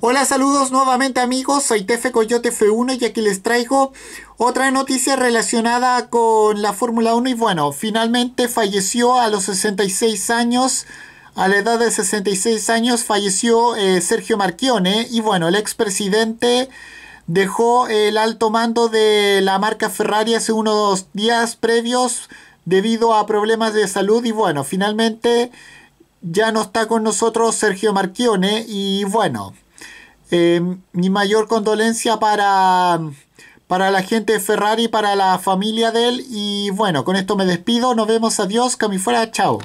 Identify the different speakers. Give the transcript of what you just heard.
Speaker 1: Hola, saludos nuevamente amigos, soy Tefe Coyote F1 y aquí les traigo otra noticia relacionada con la Fórmula 1 y bueno, finalmente falleció a los 66 años, a la edad de 66 años falleció eh, Sergio Marchione y bueno, el expresidente dejó el alto mando de la marca Ferrari hace unos días previos debido a problemas de salud y bueno, finalmente... Ya no está con nosotros Sergio Marchione y bueno, eh, mi mayor condolencia para, para la gente de Ferrari, para la familia de él. Y bueno, con esto me despido. Nos vemos. Adiós. fuera Chao.